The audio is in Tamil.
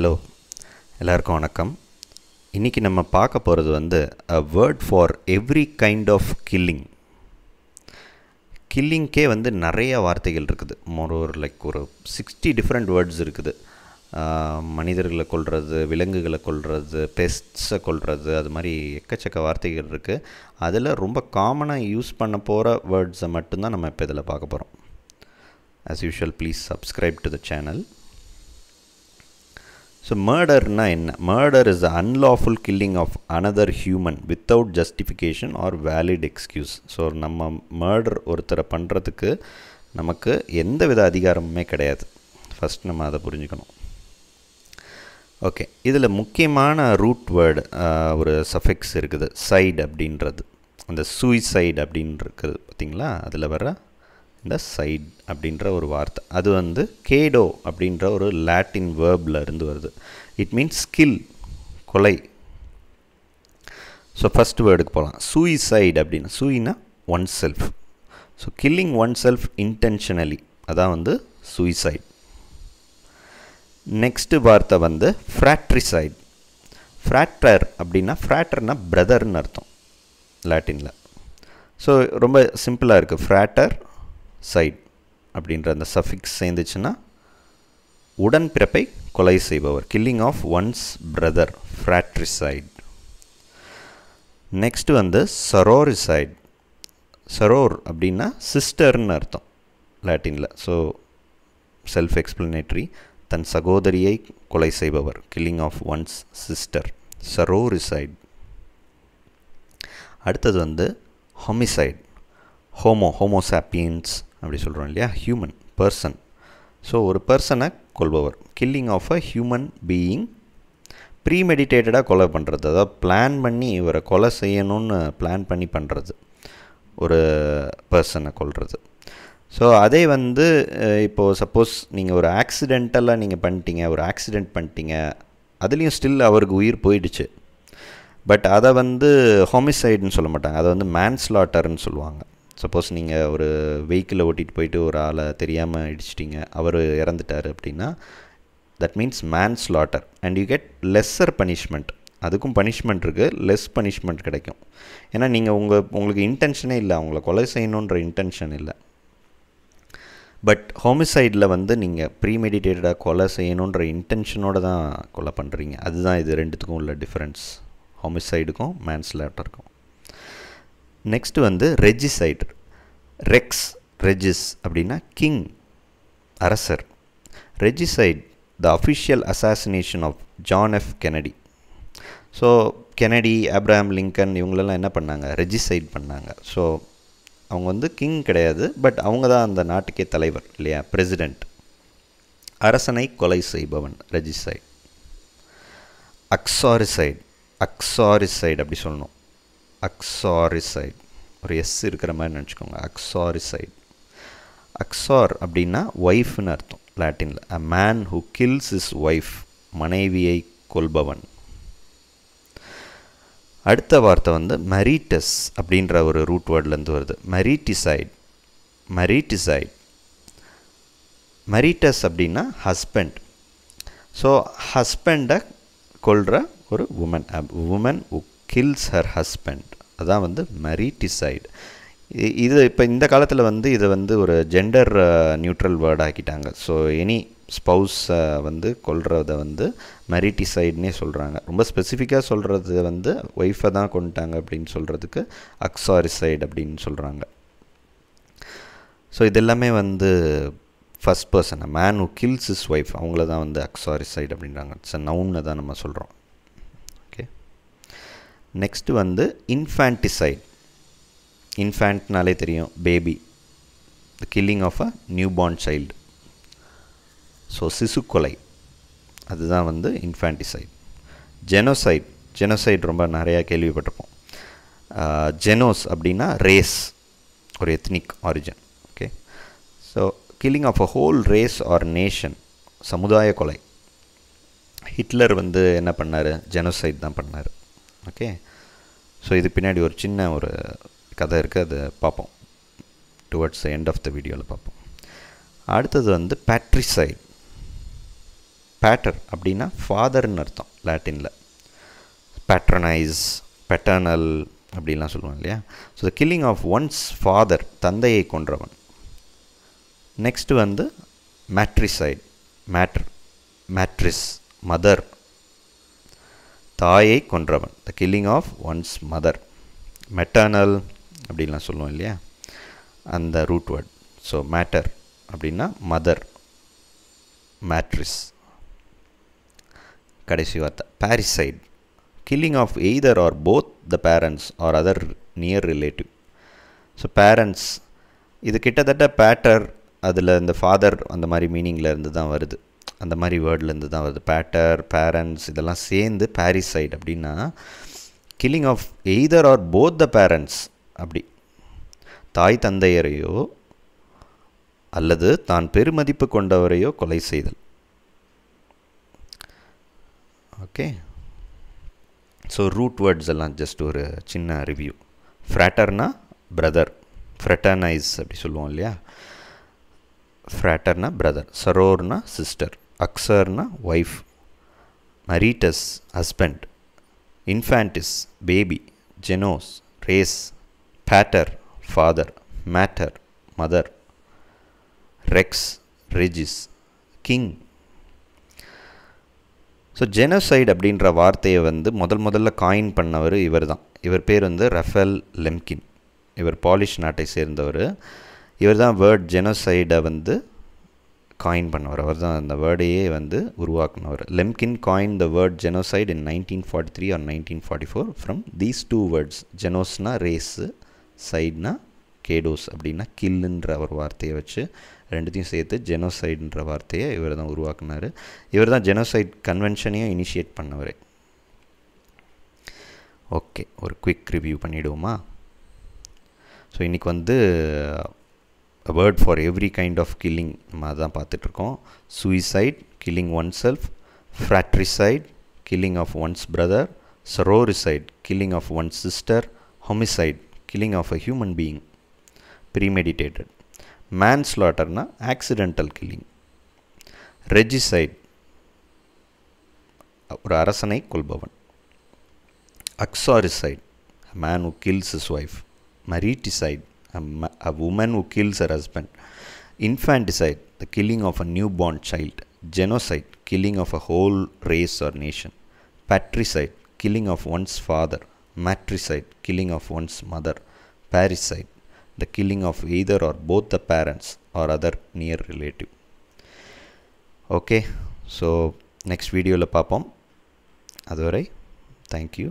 ஹலோ எல்லாருக்கும் வணக்கம் இன்றைக்கி நம்ம பார்க்க போகிறது வந்து a word for every kind of killing கில்லிங்க்கே வந்து நிறைய வார்த்தைகள் இருக்குது மோர் ஒரு லைக் ஒரு சிக்ஸ்டி டிஃப்ரெண்ட் வேர்ட்ஸ் இருக்குது மனிதர்களை கொள்வது விலங்குகளை கொள்வது பெஸ்ட்ஸை கொள்வது அது மாதிரி எக்கச்சக்க வார்த்தைகள் இருக்குது அதில் ரொம்ப காமனாக யூஸ் பண்ண போகிற வேர்ட்ஸை மட்டும்தான் நம்ம இப்போ இதில் பார்க்க போகிறோம் as usual please subscribe to the channel so மர்டர்னால் என்ன murder is unlawful killing of another human without justification or valid excuse so நம்ம மர்டர் ஒருத்தரை பண்ணுறதுக்கு நமக்கு எந்த வித அதிகாரமுமே கிடையாது ஃபஸ்ட் நம்ம அதை புரிஞ்சுக்கணும் ஓகே இதில் முக்கியமான ரூட் வேர்டு ஒரு சஃபெக்ஸ் இருக்குது சைடு அப்படின்றது அந்த சூய்சைடு அப்படின்னு இருக்குது பார்த்திங்களா அதில் வர இந்த சைட் அப்படின்ற ஒரு வார்த்தை அது வந்து கேடோ அப்படின்ற ஒரு லாட்டின் வேர்பில் இருந்து வருது இட் மீன்ஸ் ஸ்கில் கொலை ஸோ ஃபஸ்ட் வேர்டுக்கு போகலாம் சூயிசைட் அப்படின்னா சூயினா oneself so killing oneself intentionally அதான் வந்து சூயிசைட் நெக்ஸ்ட்டு வார்த்தை வந்து ஃப்ராக்ட்ரிசைட் ஃப்ராட்டர் அப்படின்னா ஃப்ராட்டர்னா பிரதர்னு அர்த்தம் லாட்டினில் ஸோ ரொம்ப சிம்பிளாக இருக்குது ஃப்ராட்டர் சைட் அப்படின்ற அந்த சஃபிக்ஸ் சேர்ந்துச்சுன்னா உடன்பிறப்பை கொலை செய்பவர் killing of one's brother fratricide next வந்து சரோரிசைட் சரோர் அப்படின்னா சிஸ்டர்னு அர்த்தம் லாட்டினில் ஸோ செல்ஃப் எக்ஸ்பிளனேட்ரி தன் சகோதரியை கொலை செய்பவர் killing of one's sister sororicide அடுத்தது வந்து ஹொமிசைட் ஹோமோ ஹோமோ சாப்பியன்ஸ் அப்படி சொல்கிறோம் இல்லையா ஹியூமன் பர்சன் ஸோ ஒரு பர்சனை கொள்பவர் killing of a human being ப்ரீமெடிடேட்டடாக கொலை பண்ணுறது அதாவது பிளான் பண்ணி இவரை கொலை செய்யணும்னு பிளான் பண்ணி பண்ணுறது ஒரு பர்சனை கொள்வது ஸோ அதே வந்து இப்போது சப்போஸ் நீங்கள் ஒரு ஆக்சிடெண்ட்டெல்லாம் நீங்கள் பண்ணிட்டீங்க ஒரு ஆக்சிடெண்ட் பண்ணிட்டீங்க அதுலேயும் ஸ்டில் அவருக்கு உயிர் போயிடுச்சு பட் அதை வந்து ஹோமிசைடுன்னு சொல்ல மாட்டாங்க அதை வந்து மேன்ஸ்லாட்டர்னு சொல்லுவாங்க சப்போஸ் நீங்கள் ஒரு வெஹிக்கிளை ஓட்டிகிட்டு போயிட்டு ஒரு ஆளை தெரியாமல் இடிச்சிட்டிங்க அவர் இறந்துட்டார் அப்படின்னா that means manslaughter and you get lesser punishment அதுக்கும் பனிஷ்மெண்ட் இருக்குது லெஸ் பனிஷ்மெண்ட் கிடைக்கும் ஏன்னா நீங்கள் உங்கள் உங்களுக்கு இன்டென்ஷனே இல்லை அவங்கள கொலை செய்யணுன்ற இன்டென்ஷன் இல்லை பட் ஹோமிசைடில் வந்து நீங்கள் ப்ரீமெடிடேட்டடாக கொலை செய்யணுன்ற இன்டென்ஷனோடு தான் கொலை பண்ணுறீங்க அதுதான் இது ரெண்டுத்துக்கும் உள்ள டிஃப்ரென்ஸ் ஹோமிசைடுக்கும் மேன்ஸ்லாட்டருக்கும் நெக்ஸ்ட்டு வந்து ரெஜிசைட் ரெக்ஸ் ரெஜிஸ் அப்படின்னா கிங் அரசர் regicide the official assassination of John F Kennedy so Kennedy Abraham Lincoln இவங்களெல்லாம் என்ன பண்ணாங்க ரெஜிசைட் பண்ணாங்க ஸோ அவங்க வந்து கிங் கிடையாது பட் அவங்க தான் அந்த நாட்டுக்கே தலைவர் இல்லையா பிரசிடெண்ட் அரசனை கொலை செய்பவன் ரெஜிசைட் அக்ஸாரிசைட் அக்ஸாரிசைட் அப்படி சொல்லணும் அக்ஸாரிசைட் ஒரு எஸ் இருக்கிற மாதிரி நினச்சிக்கோங்க அக்ஸாரிசைட் அக்ஸார் அப்படின்னா ஒய்ஃப்னு அர்த்தம் லாட்டினில் a man who kills his wife மனைவியை கொல்பவன் அடுத்த வார்த்தை வந்து மரீட்டஸ் அப்படின்ற ஒரு ரூட் வேர்ட்லேருந்து வருது மரீட்டிசைட் மரீட்டிசைட் மரீட்டஸ் அப்படின்னா ஹஸ்பண்ட் ஸோ ஹஸ்பண்டை கொள்கிற ஒரு woman woman kills her husband அதான் வந்து மரிட்டிசைடு இது இப்போ இந்த காலத்தில் வந்து இதை வந்து ஒரு ஜெண்டர் நியூட்ரல் வேர்ட் ஆக்கிட்டாங்க ஸோ எனி ஸ்பவுஸை வந்து கொல்றத வந்து மெரிட்டிசைட்னே சொல்கிறாங்க ரொம்ப ஸ்பெசிஃபிக்காக சொல்கிறது வந்து ஒய்ஃபை தான் கொண்டுட்டாங்க அப்படின்னு சொல்கிறதுக்கு அக்ஸாரிசைட் அப்படின்னு சொல்கிறாங்க ஸோ இதெல்லாமே வந்து first person man who kills his wife அவங்கள தான் வந்து அக்ஸாரிசைடு அப்படின்றாங்க இட்ஸ் நவுன்னு தான் நம்ம சொல்கிறோம் நெக்ஸ்ட்டு வந்து இன்ஃபேன்டிசைட் இன்ஃபேண்ட்னாலே தெரியும் baby the killing of a newborn child so சிசுக்கொலை அதுதான் வந்து இன்ஃபேன்டிசைட் ஜெனோசைட் ஜெனோசைட் ரொம்ப நிறையா கேள்விப்பட்டிருப்போம் ஜெனோஸ் அப்படின்னா ரேஸ் ஒரு ethnic origin okay so killing of a whole race or nation சமுதாய கொலை ஹிட்லர் வந்து என்ன பண்ணார் ஜெனோசைட் தான் பண்ணார் ஓகே ஸோ இது பின்னாடி ஒரு சின்ன ஒரு கதை இருக்குது அதை பார்ப்போம் டுவர்ட்ஸ் எண்ட் ஆஃப் த வீடியோவில் பார்ப்போம் அடுத்தது வந்து பேட்ரிசைட் பேட்டர் அப்படின்னா ஃபாதர்னு அர்த்தம் லாட்டினில் பேட்ரனைஸ் பெட்டர்னல் அப்படின்லாம் சொல்லுவாங்க இல்லையா so the killing of one's father தந்தையை கொன்றவன் நெக்ஸ்ட் வந்து மேட்ரிசைட் மேட்ரு மேட்ரிஸ் மதர் தாயை கொன்றவன் the killing of one's mother maternal அப்படின்லாம் சொல்லுவோம் இல்லையா அந்த ரூட் வேர்ட் ஸோ மேட்டர் அப்படின்னா மதர் மேட்ரிஸ் கடைசி வார்த்தை parricide killing of either or both the parents or other near relative so parents இது கிட்டத்தட்ட பேட்டர் அதில் இந்த ஃபாதர் அந்த மாதிரி மீனிங்கில் இருந்து தான் வருது அந்த மாதிரி வேர்ட்லேருந்து தான் வருது பேட்டர் பேரண்ட்ஸ் இதெல்லாம் சேர்ந்து பேரிசைட் அப்படின்னா killing of either or both the parents அப்படி தாய் தந்தையரையோ அல்லது தான் பெருமதிப்பு கொண்டவரையோ கொலை செய்தல் ஓகே ஸோ ரூட் வேர்ட்ஸ் எல்லாம் ஜஸ்ட் ஒரு சின்ன ரிவ்யூ ஃப்ராட்டர்னா பிரதர் ஃப்ரெட்டர்னைஸ் அப்படி சொல்லுவோம் இல்லையா ஃப்ராட்டர்னா பிரதர் சரோர்னா சிஸ்டர் அக்சர்னா ஒய்ஃப் மரீட்டஸ் ஹஸ்பண்ட் இன்ஃபான்டிஸ் பேபி ஜெனோஸ் ரேஸ் பேட்டர் ஃபாதர் மேட்டர் மதர் ரெக்ஸ் ரெஜிஸ் கிங் ஸோ ஜெனோசைட் அப்படின்ற வார்த்தையை வந்து முதல் முதல்ல காயின் பண்ணவர் இவர் தான் இவர் பேர் வந்து ரஃபேல் லெம்கின் இவர் பாலிஷ் நாட்டை சேர்ந்தவர் இவர் தான் வேர்ட் ஜெனோசைடை வந்து காயின் பண்ணவர் அவர் தான் அந்த வேர்டையே வந்து உருவாக்குனவர் Lemkin coin the word genocide in nineteen forty three or nineteen forty four from these two words ஜெனோஸ்னா ரேஸு சைட்னா கேடோஸ் அப்படின்னா கில்லுன்ற ஒரு வார்த்தையை வச்சு ரெண்டுத்தையும் சேர்த்து ஜெனோசைடுன்ற வார்த்தையை இவர் தான் உருவாக்குனார் இவர் தான் ஜெனோசைட் கன்வென்ஷனையும் இனிஷியேட் பண்ணவர் ஓகே ஒரு குவிக் ரிவ்யூ பண்ணிவிடுவோமா ஸோ இன்றைக்கி வந்து a word for every kind of killing தான் பார்த்துட்ருக்கோம் suicide killing oneself fratricide killing of one's brother sororicide killing of one's sister homicide killing of a human being premeditated manslaughterனா accidental killing regicide ஒரு அரசனை கொள்பவன் uxoricide man who kills his wife mariticide a, a woman who kills her husband, infanticide, the killing of a newborn child, genocide, killing of a whole race or nation, patricide, killing of one's father, matricide, killing of one's mother, parricide, the killing of either or both the parents or other near relative. Okay, next video next வீடியோவில் பார்ப்போம் thank you.